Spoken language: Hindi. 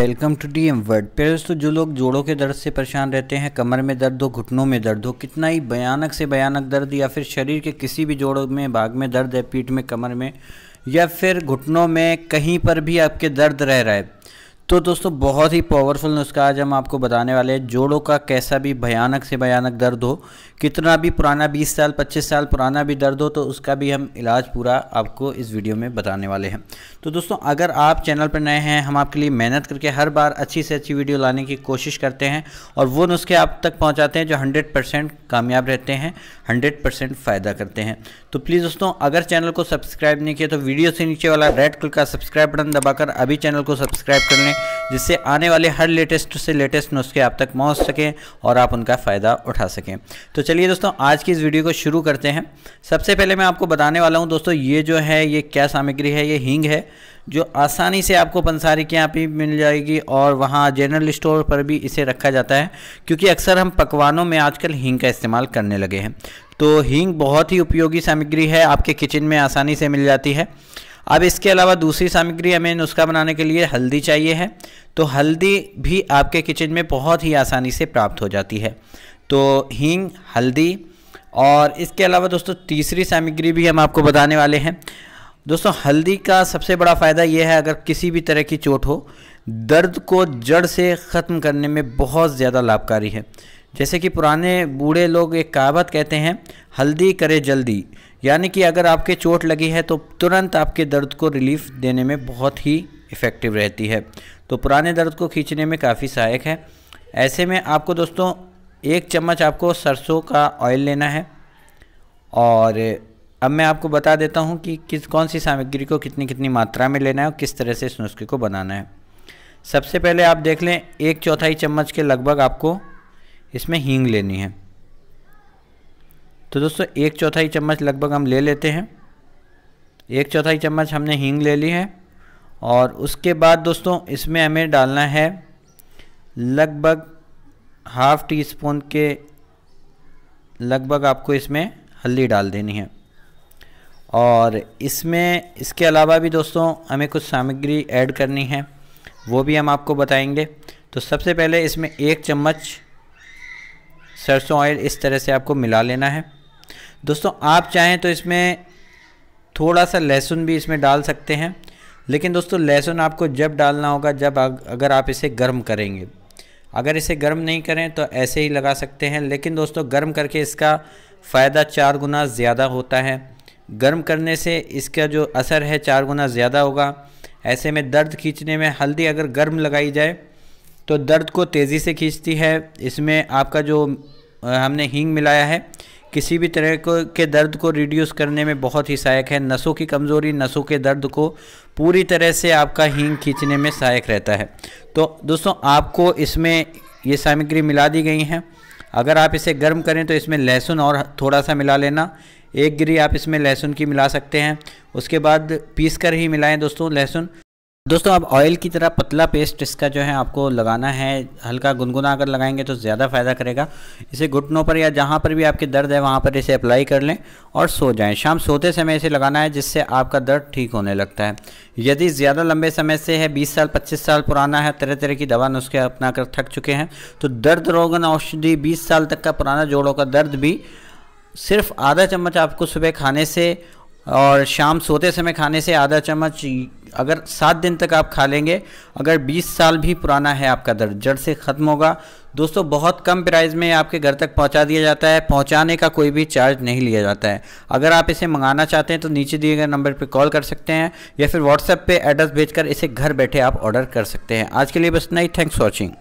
welcome to D M word parents तो जो लोग जोड़ों के दर्द से परेशान रहते हैं कमर में दर्द हो घुटनों में दर्द हो कितना ही भयानक से भयानक दर्द या फिर शरीर के किसी भी जोड़ों में भाग में दर्द है पीठ में कमर में या फिर घुटनों में कहीं पर भी आपके दर्द रह रहा है तो दोस्तों बहुत ही पावरफुल नुस्खा आज हम आपको बताने वाले हैं जोड़ों का कैसा भी भयानक से भयानक दर्द हो कितना भी पुराना 20 साल 25 साल पुराना भी दर्द हो तो उसका भी हम इलाज पूरा आपको इस वीडियो में बताने वाले हैं तो दोस्तों अगर आप चैनल पर नए हैं हम आपके लिए मेहनत करके हर बार अच्छी से अच्छी वीडियो लाने की कोशिश करते हैं और वो नुस्खे आप तक पहुँचाते हैं जो हंड्रेड कामयाब रहते हैं हंड्रेड फ़ायदा करते हैं तो प्लीज़ दोस्तों अगर चैनल को सब्सक्राइब नहीं किया तो वीडियो से नीचे वाला रेड कलर का सब्सक्राइब बटन दबाकर अभी चैनल को सब्सक्राइब कर लें जिससे आने वाले हर लेटेस्ट से लेटेस्ट नुस्खे आप तक पहुँच सकें और आप उनका फ़ायदा उठा सकें तो चलिए दोस्तों आज की इस वीडियो को शुरू करते हैं सबसे पहले मैं आपको बताने वाला हूँ दोस्तों ये जो है ये क्या सामग्री है ये हींग है जो आसानी से आपको पंसारी के यहाँ पर मिल जाएगी और वहाँ जनरल स्टोर पर भी इसे रखा जाता है क्योंकि अक्सर हम पकवानों में आजकल हींग का इस्तेमाल करने लगे हैं तो हींग बहुत ही उपयोगी सामग्री है आपके किचन में आसानी से मिल जाती है अब इसके अलावा दूसरी सामग्री हमें नुस्खा बनाने के लिए हल्दी चाहिए है तो हल्दी भी आपके किचन में बहुत ही आसानी से प्राप्त हो जाती है तो हींग हल्दी और इसके अलावा दोस्तों तीसरी सामग्री भी हम आपको बताने वाले हैं दोस्तों हल्दी का सबसे बड़ा फ़ायदा यह है अगर किसी भी तरह की चोट हो दर्द को जड़ से ख़त्म करने में बहुत ज़्यादा लाभकारी है जैसे कि पुराने बूढ़े लोग एक कहावत कहते हैं हल्दी करे जल्दी यानी कि अगर आपके चोट लगी है तो तुरंत आपके दर्द को रिलीफ देने में बहुत ही इफ़ेक्टिव रहती है तो पुराने दर्द को खींचने में काफ़ी सहायक है ऐसे में आपको दोस्तों एक चम्मच आपको सरसों का ऑयल लेना है और अब मैं आपको बता देता हूँ कि किस कौन सी सामग्री को कितनी कितनी मात्रा में लेना है और किस तरह से इस नुस्खे को बनाना है सबसे पहले आप देख लें एक चौथाई चम्मच के लगभग आपको इसमें हींग लेनी है तो दोस्तों एक चौथाई चम्मच लगभग हम ले लेते हैं एक चौथाई चम्मच हमने हींग ले ली है और उसके बाद दोस्तों इसमें हमें डालना है लगभग हाफ टी स्पून के लगभग आपको इसमें हल्दी डाल देनी है और इसमें इसके अलावा भी दोस्तों हमें कुछ सामग्री ऐड करनी है वो भी हम आपको बताएंगे तो सबसे पहले इसमें एक चम्मच सरसों ऑयल इस तरह से आपको मिला लेना है दोस्तों आप चाहें तो इसमें थोड़ा सा लहसुन भी इसमें डाल सकते हैं लेकिन दोस्तों लहसुन आपको जब डालना होगा जब अगर आप इसे गर्म करेंगे अगर इसे गर्म नहीं करें तो ऐसे ही लगा सकते हैं लेकिन दोस्तों गर्म करके इसका फ़ायदा चार गुना ज़्यादा होता है गर्म करने से इसका जो असर है चार गुना ज़्यादा होगा ऐसे में दर्द खींचने में हल्दी अगर गर्म लगाई जाए तो दर्द को तेज़ी से खींचती है इसमें आपका जो हमने हींग मिलाया है किसी भी तरह को के दर्द को रिड्यूस करने में बहुत ही सहायक है नसों की कमज़ोरी नसों के दर्द को पूरी तरह से आपका हींग खींचने में सहायक रहता है तो दोस्तों आपको इसमें ये सामग्री मिला दी गई हैं अगर आप इसे गर्म करें तो इसमें लहसुन और थोड़ा सा मिला लेना एक गिरी आप इसमें लहसुन की मिला सकते हैं उसके बाद पीस कर ही मिलाएं दोस्तों लहसुन दोस्तों अब ऑयल की तरह पतला पेस्ट इसका जो है आपको लगाना है हल्का गुनगुना कर लगाएंगे तो ज़्यादा फ़ायदा करेगा इसे घुटनों पर या जहाँ पर भी आपके दर्द है वहाँ पर इसे अप्लाई कर लें और सो जाएं शाम सोते समय इसे लगाना है जिससे आपका दर्द ठीक होने लगता है यदि ज़्यादा लंबे समय से है बीस साल पच्चीस साल पुराना है तरह तरह की दवा नुस्खे अपना कर थक चुके हैं तो दर्द रोगन औषधि बीस साल तक का पुराना जोड़ों का दर्द भी सिर्फ आधा चम्मच आपको सुबह खाने से और शाम सोते समय खाने से आधा चम्मच अगर सात दिन तक आप खा लेंगे अगर बीस साल भी पुराना है आपका दर्द जड़ से ख़त्म होगा दोस्तों बहुत कम प्राइस में आपके घर तक पहुंचा दिया जाता है पहुंचाने का कोई भी चार्ज नहीं लिया जाता है अगर आप इसे मंगाना चाहते हैं तो नीचे दिए गए नंबर पर कॉल कर सकते हैं या फिर व्हाट्सएप पर एड्रेस भेज इसे घर बैठे आप ऑर्डर कर सकते हैं आज के लिए बस नहीं थैंक्स वॉचिंग